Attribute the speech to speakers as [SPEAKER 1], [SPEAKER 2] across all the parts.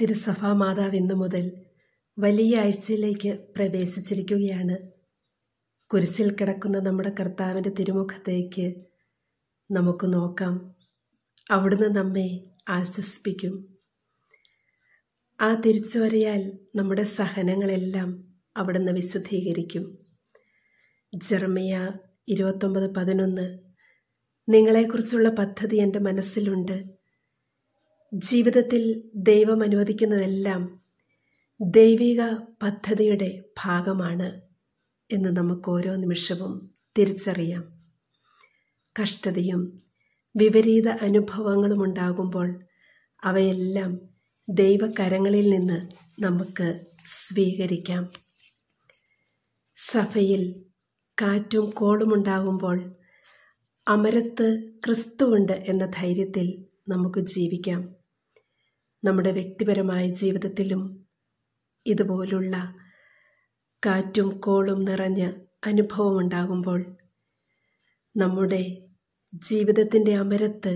[SPEAKER 1] തിരുസഭാ മാതാവ് ഇന്നു മുതൽ വലിയ ആഴ്ചയിലേക്ക് പ്രവേശിച്ചിരിക്കുകയാണ് കുരിശിൽ കിടക്കുന്ന നമ്മുടെ കർത്താവിൻ്റെ തിരുമുഖത്തേക്ക് നമുക്ക് നോക്കാം അവിടുന്ന് നമ്മെ ആശ്വസിപ്പിക്കും ആ തിരിച്ചുവരയാൽ നമ്മുടെ സഹനങ്ങളെല്ലാം അവിടുന്ന് വിശുദ്ധീകരിക്കും ജർമിയ ഇരുപത്തൊമ്പത് പതിനൊന്ന് നിങ്ങളെക്കുറിച്ചുള്ള പദ്ധതി എൻ്റെ മനസ്സിലുണ്ട് ജീവിതത്തിൽ ദൈവം അനുവദിക്കുന്നതെല്ലാം ദൈവിക പദ്ധതിയുടെ ഭാഗമാണ് എന്ന് നമുക്ക് ഓരോ നിമിഷവും തിരിച്ചറിയാം കഷ്ടതയും വിപരീത അനുഭവങ്ങളും ഉണ്ടാകുമ്പോൾ അവയെല്ലാം ദൈവകരങ്ങളിൽ നിന്ന് നമുക്ക് സ്വീകരിക്കാം സഭയിൽ കാറ്റും കോളുമുണ്ടാകുമ്പോൾ അമരത്ത് ക്രിസ്തുവുണ്ട് എന്ന ധൈര്യത്തിൽ നമുക്ക് ജീവിക്കാം നമ്മുടെ വ്യക്തിപരമായ ജീവിതത്തിലും ഇതുപോലുള്ള കാറ്റും കോളും നിറഞ്ഞ അനുഭവമുണ്ടാകുമ്പോൾ നമ്മുടെ ജീവിതത്തിൻ്റെ അമരത്ത്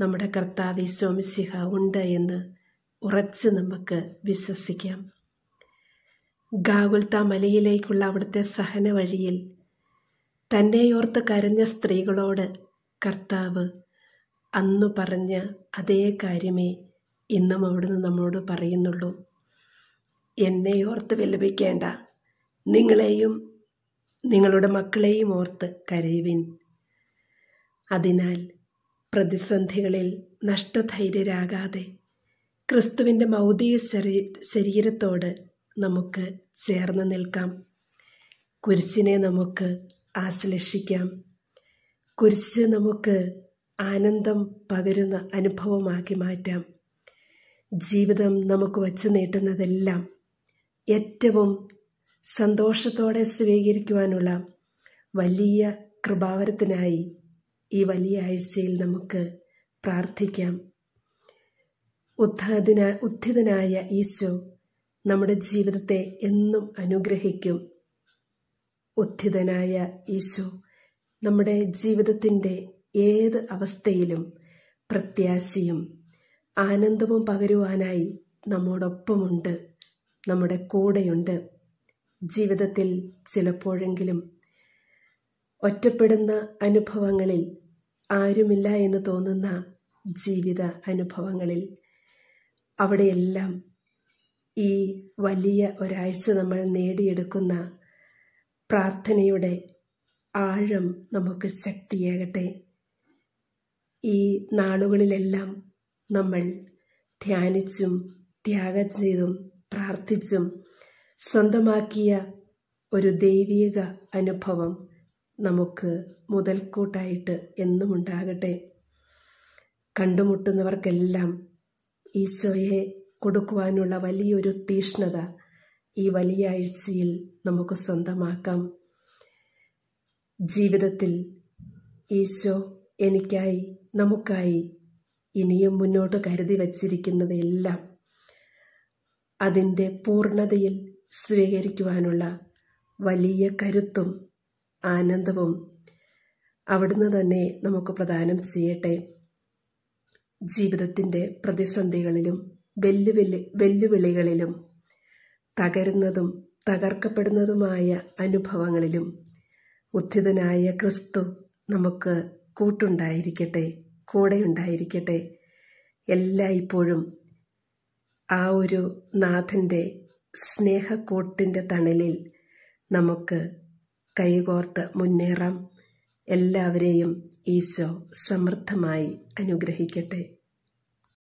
[SPEAKER 1] നമ്മുടെ കർത്താവ് ഈശോമിശിഹ ഉണ്ട് എന്ന് ഉറച്ച് നമുക്ക് വിശ്വസിക്കാം ഗാകുൽത്ത മലയിലേക്കുള്ള അവിടുത്തെ സഹന വഴിയിൽ തന്നെയോർത്ത് കരഞ്ഞ സ്ത്രീകളോട് കർത്താവ് അന്നു പറഞ്ഞ അതേ കാര്യമേ ഇന്നും അവിടുന്ന് നമ്മോട് പറയുന്നുള്ളൂ എന്നെ ഓർത്ത് വിലപിക്കേണ്ട നിങ്ങളെയും നിങ്ങളുടെ മക്കളെയും ഓർത്ത് കരയുവിൻ അതിനാൽ പ്രതിസന്ധികളിൽ നഷ്ടധൈര്യരാകാതെ ക്രിസ്തുവിൻ്റെ മൗതിക ശരീ ശരീരത്തോട് നമുക്ക് ചേർന്ന് നിൽക്കാം കുരിശിനെ നമുക്ക് ആശ്ലേഷിക്കാം കുരിശ് നമുക്ക് ആനന്ദം പകരുന്ന അനുഭവമാക്കി മാറ്റാം ജീവിതം നമുക്ക് വച്ചു നീട്ടുന്നതെല്ലാം ഏറ്റവും സന്തോഷത്തോടെ സ്വീകരിക്കുവാനുള്ള വലിയ കൃപാവരത്തിനായി ഈ വലിയ ആഴ്ചയിൽ നമുക്ക് പ്രാർത്ഥിക്കാം ഉത്ഥാദിന ഉദ്ധിതനായ ഈശോ നമ്മുടെ ജീവിതത്തെ എന്നും അനുഗ്രഹിക്കും ഉദ്ധിതനായ ഈശോ നമ്മുടെ ജീവിതത്തിൻ്റെ ഏത് അവസ്ഥയിലും പ്രത്യാശയും ആനന്ദവും പകരുവാനായി നമ്മോടൊപ്പമുണ്ട് നമ്മുടെ കൂടെയുണ്ട് ജീവിതത്തിൽ ചിലപ്പോഴെങ്കിലും ഒറ്റപ്പെടുന്ന അനുഭവങ്ങളിൽ ആരുമില്ല എന്ന് തോന്നുന്ന ജീവിത അനുഭവങ്ങളിൽ അവിടെയെല്ലാം ഈ വലിയ ഒരാഴ്ച നമ്മൾ നേടിയെടുക്കുന്ന പ്രാർത്ഥനയുടെ ആഴം നമുക്ക് ശക്തിയേകട്ടെ ഈ നാളുകളിലെല്ലാം നമ്മൾ ധ്യാനിച്ചും ത്യാഗം ചെയ്തും പ്രാർത്ഥിച്ചും സ്വന്തമാക്കിയ ഒരു ദൈവിക അനുഭവം നമുക്ക് മുതൽക്കൂട്ടായിട്ട് എന്നും ഉണ്ടാകട്ടെ കണ്ടുമുട്ടുന്നവർക്കെല്ലാം ഈശോയെ കൊടുക്കുവാനുള്ള വലിയൊരു തീഷ്ണത ഈ വലിയ ആഴ്ചയിൽ നമുക്ക് സ്വന്തമാക്കാം ജീവിതത്തിൽ ഈശോ എനിക്കായി നമുക്കായി ഇനിയും മുന്നോട്ട് കരുതി വച്ചിരിക്കുന്നവയെല്ലാം അതിൻ്റെ പൂർണ്ണതയിൽ സ്വീകരിക്കുവാനുള്ള വലിയ കരുത്തും ആനന്ദവും അവിടുന്ന് തന്നെ നമുക്ക് പ്രദാനം ചെയ്യട്ടെ ജീവിതത്തിൻ്റെ പ്രതിസന്ധികളിലും വെല്ലുവിളി വെല്ലുവിളികളിലും തകരുന്നതും തകർക്കപ്പെടുന്നതുമായ അനുഭവങ്ങളിലും ഉദ്ധിതനായ ക്രിസ്തു നമുക്ക് കൂട്ടുണ്ടായിരിക്കട്ടെ കൂടെയുണ്ടായിരിക്കട്ടെ എല്ലായ്പ്പോഴും ആ ഒരു നാഥൻ്റെ സ്നേഹക്കൂട്ടിൻ്റെ തണലിൽ നമുക്ക് കൈകോർത്ത് മുന്നേറാം എല്ലാവരെയും ഈശോ സമൃദ്ധമായി അനുഗ്രഹിക്കട്ടെ